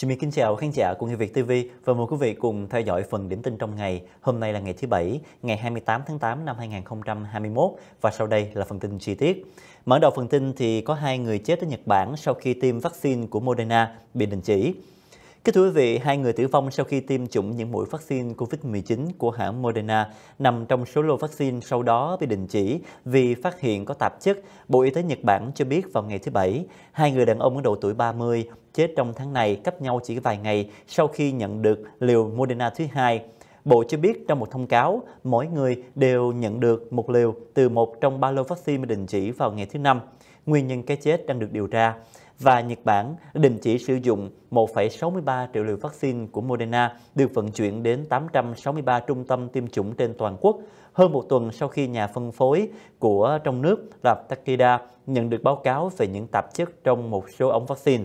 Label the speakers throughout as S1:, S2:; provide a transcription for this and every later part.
S1: Chị kính chào khán giả của Nghe Việt TV và mời quý vị cùng theo dõi phần điểm tin trong ngày. Hôm nay là ngày thứ Bảy, ngày 28 tháng 8 năm 2021 và sau đây là phần tin chi tiết. Mở đầu phần tin thì có hai người chết ở Nhật Bản sau khi tiêm vaccine của Moderna bị đình chỉ. Kính thưa quý vị, hai người tử vong sau khi tiêm chủng những mũi vaccine COVID-19 của hãng Moderna nằm trong số lô vaccine sau đó bị đình chỉ vì phát hiện có tạp chất. Bộ Y tế Nhật Bản cho biết vào ngày thứ Bảy, hai người đàn ông ở độ tuổi 30 chết trong tháng này cách nhau chỉ vài ngày sau khi nhận được liều Moderna thứ hai. Bộ cho biết trong một thông cáo, mỗi người đều nhận được một liều từ một trong ba lô vaccine bị đình chỉ vào ngày thứ Năm. Nguyên nhân cái chết đang được điều tra và Nhật Bản đình chỉ sử dụng 1,63 triệu liều vaccine của Moderna được vận chuyển đến 863 trung tâm tiêm chủng trên toàn quốc, hơn một tuần sau khi nhà phân phối của trong nước là Takeda nhận được báo cáo về những tạp chất trong một số ống vaccine.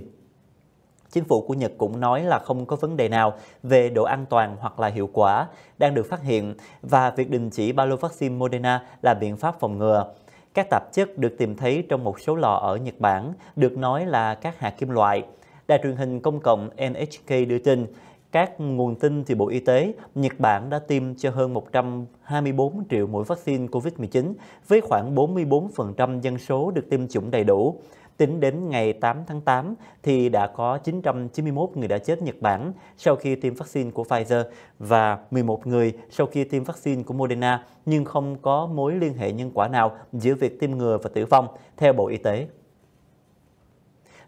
S1: Chính phủ của Nhật cũng nói là không có vấn đề nào về độ an toàn hoặc là hiệu quả đang được phát hiện và việc đình chỉ ba lô vaccine Moderna là biện pháp phòng ngừa. Các tạp chất được tìm thấy trong một số lò ở Nhật Bản được nói là các hạt kim loại. Đài truyền hình công cộng NHK đưa tin, các nguồn tin thì Bộ Y tế, Nhật Bản đã tiêm cho hơn 124 triệu mũi vaccine COVID-19 với khoảng 44% dân số được tiêm chủng đầy đủ. Tính đến ngày 8 tháng 8 thì đã có 991 người đã chết Nhật Bản sau khi tiêm vaccine của Pfizer và 11 người sau khi tiêm vaccine của Moderna nhưng không có mối liên hệ nhân quả nào giữa việc tiêm ngừa và tử vong, theo Bộ Y tế.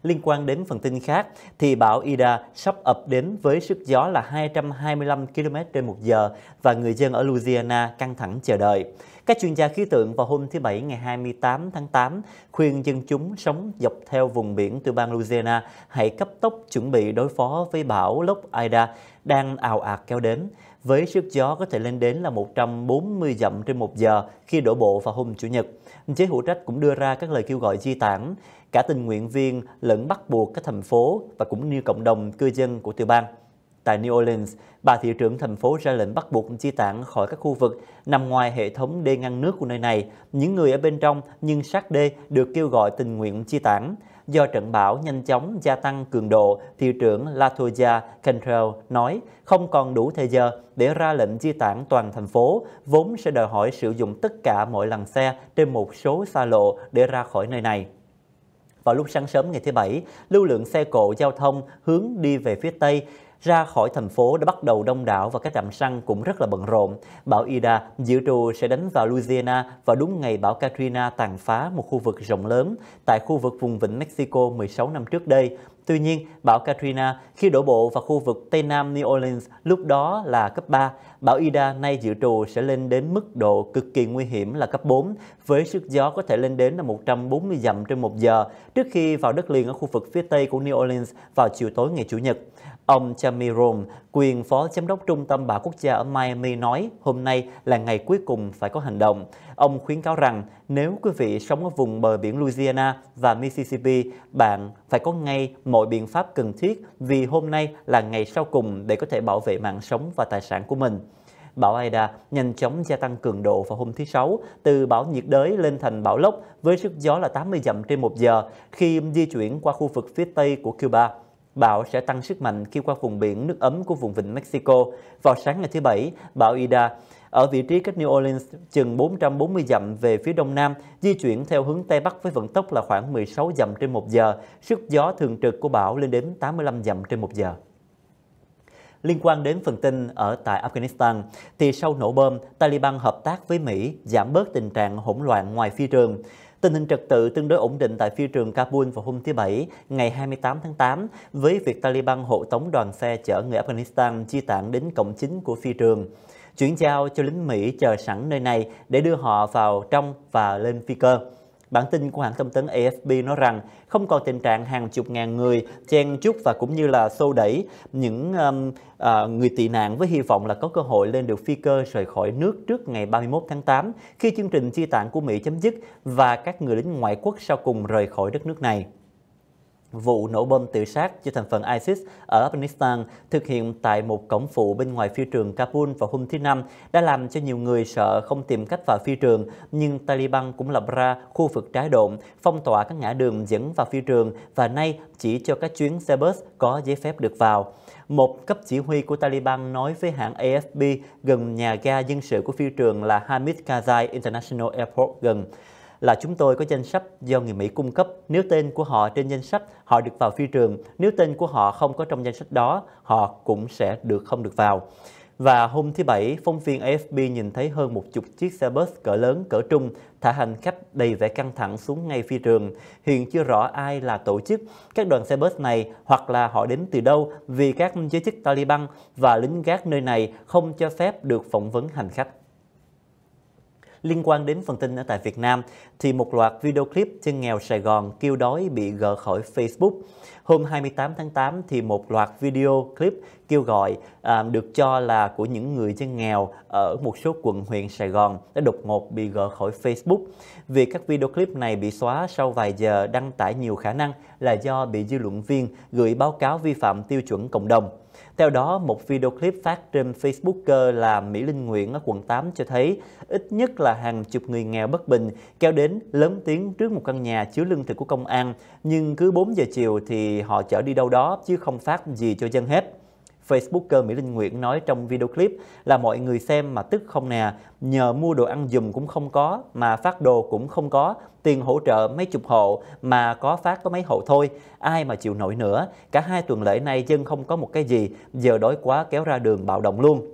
S1: Liên quan đến phần tin khác, thì bão Ida sắp ập đến với sức gió là 225 km trên một giờ và người dân ở Louisiana căng thẳng chờ đợi. Các chuyên gia khí tượng vào hôm thứ Bảy ngày 28 tháng 8 khuyên dân chúng sống dọc theo vùng biển từ bang Louisiana hãy cấp tốc chuẩn bị đối phó với bão lốc Ida đang ào ạt kéo đến với sức gió có thể lên đến là 140 dặm trên một giờ khi đổ bộ vào hôm Chủ nhật. Giới hữu trách cũng đưa ra các lời kêu gọi di tản cả tình nguyện viên lẫn bắt buộc các thành phố và cũng như cộng đồng cư dân của tiểu bang. Tại New Orleans, bà thị trưởng thành phố ra lệnh bắt buộc di tản khỏi các khu vực nằm ngoài hệ thống đê ngăn nước của nơi này. Những người ở bên trong nhưng sát đê được kêu gọi tình nguyện di tản. Do trận bão nhanh chóng gia tăng cường độ, thị trưởng Latoya Cantrell nói không còn đủ thời giờ để ra lệnh di tản toàn thành phố, vốn sẽ đòi hỏi sử dụng tất cả mọi làn xe trên một số xa lộ để ra khỏi nơi này. Vào lúc sáng sớm ngày thứ Bảy, lưu lượng xe cộ giao thông hướng đi về phía Tây ra khỏi thành phố đã bắt đầu đông đảo và các trạm xăng cũng rất là bận rộn. Bão Ida dự trù sẽ đánh vào Louisiana vào đúng ngày bão Katrina tàn phá một khu vực rộng lớn tại khu vực vùng vịnh Mexico 16 năm trước đây. Tuy nhiên, bão Katrina khi đổ bộ vào khu vực Tây Nam New Orleans lúc đó là cấp 3, bão Ida nay dự trù sẽ lên đến mức độ cực kỳ nguy hiểm là cấp 4, với sức gió có thể lên đến là 140 dặm trên một giờ trước khi vào đất liền ở khu vực phía Tây của New Orleans vào chiều tối ngày Chủ nhật. Ông Jamie Rome, quyền phó giám đốc trung tâm bão quốc gia ở Miami nói hôm nay là ngày cuối cùng phải có hành động. Ông khuyến cáo rằng nếu quý vị sống ở vùng bờ biển Louisiana và Mississippi, bạn phải có ngay mọi biện pháp cần thiết vì hôm nay là ngày sau cùng để có thể bảo vệ mạng sống và tài sản của mình. Bão Aida nhanh chóng gia tăng cường độ vào hôm thứ Sáu, từ bão nhiệt đới lên thành bão lốc với sức gió là 80 dặm trên một giờ khi di chuyển qua khu vực phía tây của Cuba bão sẽ tăng sức mạnh khi qua vùng biển nước ấm của vùng vịnh Mexico. Vào sáng ngày thứ Bảy, bão Ida ở vị trí cách New Orleans chừng 440 dặm về phía đông nam, di chuyển theo hướng Tây Bắc với vận tốc là khoảng 16 dặm trên 1 giờ, sức gió thường trực của bão lên đến 85 dặm trên 1 giờ. Liên quan đến phần tin ở tại Afghanistan, thì sau nổ bom, Taliban hợp tác với Mỹ giảm bớt tình trạng hỗn loạn ngoài phi trường. Tình hình trật tự tương đối ổn định tại phi trường Kabul vào hôm thứ Bảy, ngày 28 tháng 8, với việc Taliban hộ tống đoàn xe chở người Afghanistan chi tản đến cổng chính của phi trường, chuyển giao cho lính Mỹ chờ sẵn nơi này để đưa họ vào trong và lên phi cơ. Bản tin của hãng thông tấn AFP nói rằng không còn tình trạng hàng chục ngàn người chen chúc và cũng như là xô đẩy những um, uh, người tị nạn với hy vọng là có cơ hội lên được phi cơ rời khỏi nước trước ngày 31 tháng 8 khi chương trình chi tản của Mỹ chấm dứt và các người lính ngoại quốc sau cùng rời khỏi đất nước này. Vụ nổ bom tự sát do thành phần ISIS ở Afghanistan thực hiện tại một cổng phụ bên ngoài phi trường Kabul vào hôm thứ Năm đã làm cho nhiều người sợ không tìm cách vào phi trường, nhưng Taliban cũng lập ra khu vực trái độn, phong tỏa các ngã đường dẫn vào phi trường và nay chỉ cho các chuyến xe bus có giấy phép được vào. Một cấp chỉ huy của Taliban nói với hãng AFP gần nhà ga dân sự của phi trường là Hamid Karzai International Airport gần là chúng tôi có danh sách do người Mỹ cung cấp. Nếu tên của họ trên danh sách, họ được vào phi trường. Nếu tên của họ không có trong danh sách đó, họ cũng sẽ được không được vào. Và hôm thứ Bảy, phóng viên AFP nhìn thấy hơn một chục chiếc xe bus cỡ lớn, cỡ trung thả hành khách đầy vẻ căng thẳng xuống ngay phi trường. Hiện chưa rõ ai là tổ chức các đoàn xe bus này hoặc là họ đến từ đâu vì các giới chức Taliban và lính gác nơi này không cho phép được phỏng vấn hành khách liên quan đến phần tin ở tại Việt Nam thì một loạt video clip chân nghèo Sài Gòn kêu đói bị gỡ khỏi Facebook. Hôm 28 tháng 8 thì một loạt video clip kêu gọi à, được cho là của những người chân nghèo ở một số quận huyện Sài Gòn đã đột ngột bị gỡ khỏi Facebook. Vì các video clip này bị xóa sau vài giờ đăng tải nhiều khả năng là do bị dư luận viên gửi báo cáo vi phạm tiêu chuẩn cộng đồng. Theo đó, một video clip phát trên Facebooker là Mỹ Linh Nguyễn ở quận 8 cho thấy ít nhất là hàng chục người nghèo bất bình kéo đến lớn tiếng trước một căn nhà chứa lương thực của công an, nhưng cứ 4 giờ chiều thì họ chở đi đâu đó chứ không phát gì cho dân hết. Facebooker Mỹ Linh Nguyễn nói trong video clip là mọi người xem mà tức không nè, nhờ mua đồ ăn dùm cũng không có, mà phát đồ cũng không có, tiền hỗ trợ mấy chục hộ mà có phát có mấy hộ thôi, ai mà chịu nổi nữa. Cả hai tuần lễ nay dân không có một cái gì, giờ đói quá kéo ra đường bạo động luôn.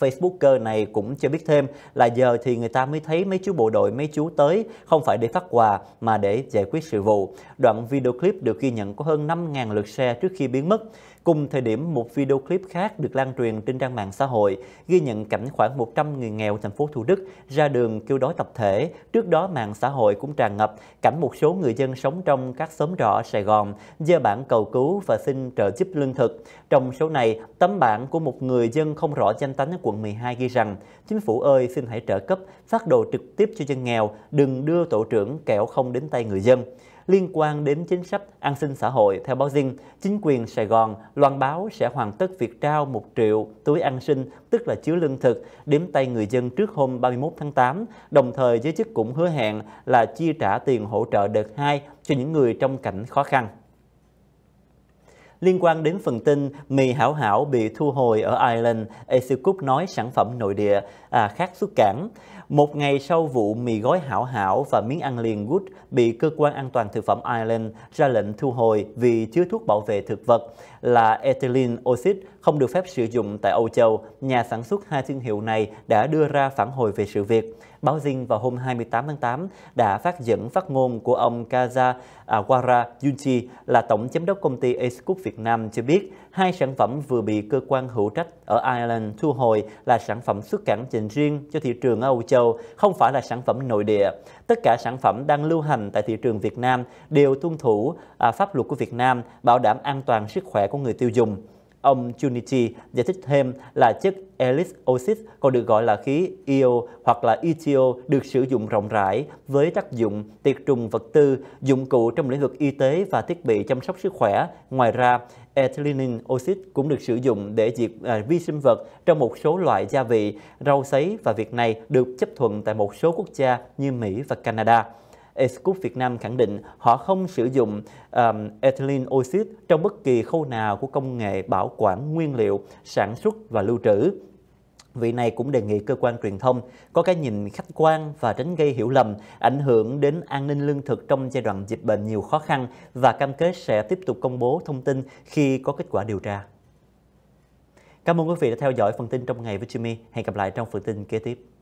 S1: Facebooker này cũng cho biết thêm là giờ thì người ta mới thấy mấy chú bộ đội, mấy chú tới không phải để phát quà mà để giải quyết sự vụ. Đoạn video clip được ghi nhận có hơn 5.000 lượt share trước khi biến mất. Cùng thời điểm một video clip khác được lan truyền trên trang mạng xã hội ghi nhận cảnh khoảng 100 người nghèo thành phố Thủ Đức ra đường kêu đói tập thể. Trước đó mạng xã hội cũng tràn ngập cảnh một số người dân sống trong các xóm trọ Sài Gòn dơ bản cầu cứu và xin trợ giúp lương thực. Trong số này, tấm bản của một người dân không rõ danh tánh của quận 12 ghi rằng, chính phủ ơi xin hãy trợ cấp, phát đồ trực tiếp cho dân nghèo, đừng đưa tổ trưởng kẻo không đến tay người dân. Liên quan đến chính sách an sinh xã hội, theo báo Dinh, chính quyền Sài Gòn loan báo sẽ hoàn tất việc trao 1 triệu túi an sinh, tức là chứa lương thực, đến tay người dân trước hôm 31 tháng 8. Đồng thời, giới chức cũng hứa hẹn là chi trả tiền hỗ trợ đợt 2 cho những người trong cảnh khó khăn liên quan đến phần tin mì hảo hảo bị thu hồi ở Ireland, Ecicúp nói sản phẩm nội địa à, khác xuất cảng. Một ngày sau vụ mì gói hảo hảo và miếng ăn liền Good bị cơ quan an toàn thực phẩm Ireland ra lệnh thu hồi vì chứa thuốc bảo vệ thực vật, là ethylene oxide không được phép sử dụng tại Âu Châu, nhà sản xuất hai thương hiệu này đã đưa ra phản hồi về sự việc. Báo Zing vào hôm 28 tháng 8 đã phát dẫn phát ngôn của ông Kazawara Junji là tổng giám đốc công ty Acecook Việt Nam cho biết hai sản phẩm vừa bị cơ quan hữu trách ở Ireland thu hồi là sản phẩm xuất cảng trình riêng cho thị trường ở Âu Châu, không phải là sản phẩm nội địa tất cả sản phẩm đang lưu hành tại thị trường Việt Nam đều tuân thủ à, pháp luật của Việt Nam, bảo đảm an toàn sức khỏe của người tiêu dùng. Ông Junichi giải thích thêm là chất Elis oxit còn được gọi là khí EO hoặc là ETO được sử dụng rộng rãi với tác dụng tiệt trùng vật tư, dụng cụ trong lĩnh vực y tế và thiết bị chăm sóc sức khỏe. Ngoài ra, ethylene oxit cũng được sử dụng để diệt à, vi sinh vật trong một số loại gia vị, rau sấy và việc này được chấp thuận tại một số quốc gia như Mỹ và Canada. Scoop Việt Nam khẳng định họ không sử dụng um, ethylene oxide trong bất kỳ khâu nào của công nghệ bảo quản nguyên liệu, sản xuất và lưu trữ. Vị này cũng đề nghị cơ quan truyền thông có cái nhìn khách quan và tránh gây hiểu lầm, ảnh hưởng đến an ninh lương thực trong giai đoạn dịch bệnh nhiều khó khăn và cam kết sẽ tiếp tục công bố thông tin khi có kết quả điều tra. Cảm ơn quý vị đã theo dõi phần tin trong ngày với Jimmy. Hẹn gặp lại trong phần tin kế tiếp.